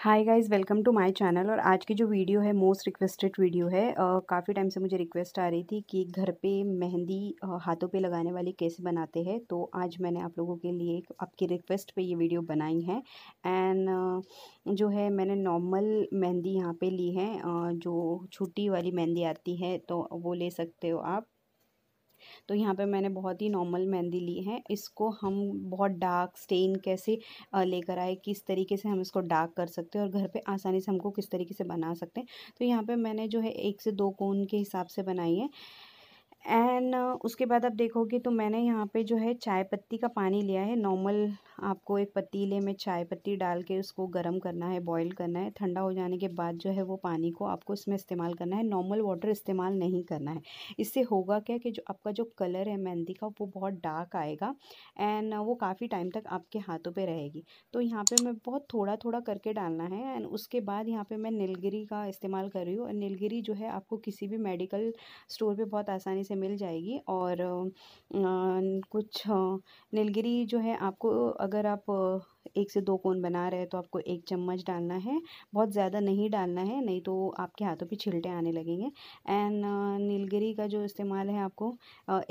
hi guys welcome to my channel और आज की जो वीडियो है मोस्ट रिक्वेस्टेड वीडियो है काफ़ी टाइम से मुझे रिक्वेस्ट आ रही थी कि घर पे मेहंदी हाथों पे लगाने वाली कैसे बनाते हैं तो आज मैंने आप लोगों के लिए आपकी रिक्वेस्ट पे ये वीडियो बनाई है एंड जो है मैंने नॉर्मल मेहंदी यहाँ पर ली है जो छोटी वाली मेहंदी आती है तो वो ले सकते हो आप तो यहाँ पे मैंने बहुत ही नॉर्मल मेहंदी ली है इसको हम बहुत डार्क स्टेन कैसे लेकर आए किस तरीके से हम इसको डार्क कर सकते हैं और घर पे आसानी से हमको किस तरीके से बना सकते हैं तो यहाँ पे मैंने जो है एक से दो कोन के हिसाब से बनाई है एंड उसके बाद आप देखोगे तो मैंने यहाँ पे जो है चाय पत्ती का पानी लिया है नॉर्मल आपको एक पतीले में चाय पत्ती डाल के उसको गर्म करना है बॉईल करना है ठंडा हो जाने के बाद जो है वो पानी को आपको इसमें इस्तेमाल करना है नॉर्मल वाटर इस्तेमाल नहीं करना है इससे होगा क्या कि जो आपका जो कलर है मेहंदी का वो बहुत डार्क आएगा एंड वो काफ़ी टाइम तक आपके हाथों पर रहेगी तो यहाँ पर मैं बहुत थोड़ा थोड़ा करके डालना है एंड उसके बाद यहाँ पर मैं नीलगिरी का इस्तेमाल कर रही हूँ और नीलगिरी जो है आपको किसी भी मेडिकल स्टोर पर बहुत आसानी से मिल जाएगी और कुछ नीलगिरी जो है आपको अगर आप एक से दो कोन बना रहे हैं तो आपको एक चम्मच डालना है बहुत ज़्यादा नहीं डालना है नहीं तो आपके हाथों पे छिलटे आने लगेंगे एंड नीलगिरी का जो इस्तेमाल है आपको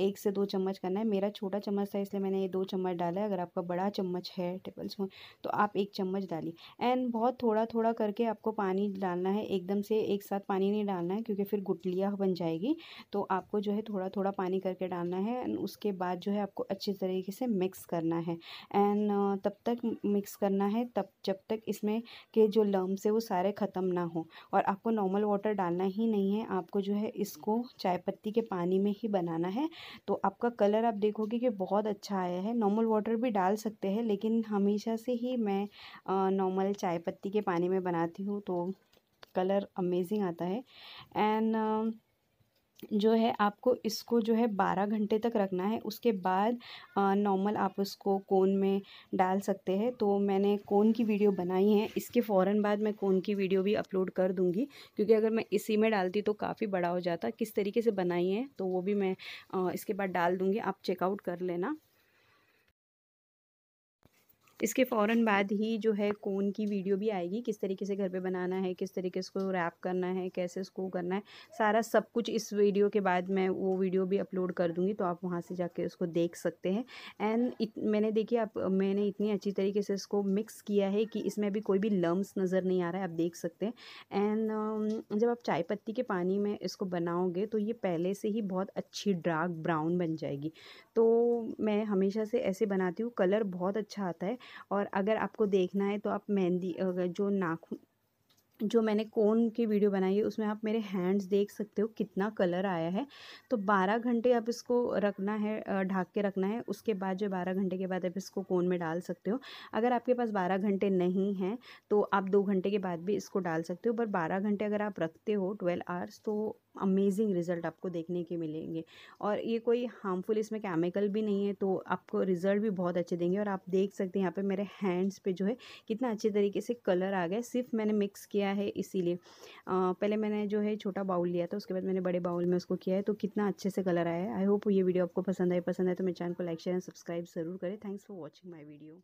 एक से दो चम्मच करना है मेरा छोटा चम्मच था इसलिए मैंने ये दो चम्मच डाला है अगर आपका बड़ा चम्मच है टेबल स्पून तो आप एक चम्मच डालिए एंड बहुत थोड़ा थोड़ा करके आपको पानी डालना है एकदम से एक साथ पानी नहीं डालना है क्योंकि फिर गुटलियाँ बन जाएगी तो आपको जो है थोड़ा थोड़ा पानी करके डालना है एंड उसके बाद जो है आपको अच्छे तरीके से मिक्स करना है एंड तब तक मिक्स करना है तब जब तक इसमें के जो लम्ब है वो सारे ख़त्म ना हो और आपको नॉर्मल वाटर डालना ही नहीं है आपको जो है इसको चाय पत्ती के पानी में ही बनाना है तो आपका कलर आप देखोगे कि बहुत अच्छा आया है नॉर्मल वाटर भी डाल सकते हैं लेकिन हमेशा से ही मैं नॉर्मल चाय पत्ती के पानी में बनाती हूँ तो कलर अमेजिंग आता है एंड जो है आपको इसको जो है बारह घंटे तक रखना है उसके बाद नॉर्मल आप उसको कोन में डाल सकते हैं तो मैंने कोन की वीडियो बनाई है इसके फ़ौर बाद मैं कोन की वीडियो भी अपलोड कर दूँगी क्योंकि अगर मैं इसी में डालती तो काफ़ी बड़ा हो जाता किस तरीके से बनाई है तो वो भी मैं इसके बाद डाल दूँगी आप चेकआउट कर लेना इसके फ़ौर बाद ही जो है कोन की वीडियो भी आएगी किस तरीके से घर पे बनाना है किस तरीके इसको रैप करना है कैसे इसको करना है सारा सब कुछ इस वीडियो के बाद मैं वो वीडियो भी अपलोड कर दूँगी तो आप वहाँ से जाके उसको देख सकते हैं एंड मैंने देखिए आप मैंने इतनी अच्छी तरीके से इसको मिक्स किया है कि इसमें अभी कोई भी लम्ब नज़र नहीं आ रहा है आप देख सकते हैं एंड जब आप चाय पत्ती के पानी में इसको बनाओगे तो ये पहले से ही बहुत अच्छी डार्क ब्राउन बन जाएगी तो मैं हमेशा से ऐसे बनाती हूँ कलर बहुत अच्छा आता है और अगर आपको देखना है तो आप मेहंदी जो नाखून जो मैंने कोन की वीडियो बनाई है उसमें आप मेरे हैंड्स देख सकते हो कितना कलर आया है तो 12 घंटे आप इसको रखना है ढाक के रखना है उसके बाद जो 12 घंटे के बाद आप इसको कोन में डाल सकते हो अगर आपके पास 12 घंटे नहीं हैं तो आप दो घंटे के बाद भी इसको डाल सकते हो पर 12 घंटे अगर आप रखते हो ट्वेल्व आवर्स तो अमेजिंग रिज़ल्ट आपको देखने के मिलेंगे और ये कोई हार्मफुल इसमें केमिकल भी नहीं है तो आपको रिज़ल्ट भी बहुत अच्छे देंगे और आप देख सकते हैं यहाँ पर मेरे हैंड्स पे जो है कितना अच्छे तरीके से कलर आ गया सिर्फ मैंने मिक्स किया गया है इसीलिए पहले मैंने जो है छोटा बाउल लिया था उसके बाद मैंने बड़े बाउल में उसको किया है तो कितना अच्छे से कलर आया है आई होप ये वीडियो आपको पसंद आए पसंद आए तो मेरे चैनल को लाइक शेयर एंड सब्सक्राइब ज़रूर करें thanks for watching my video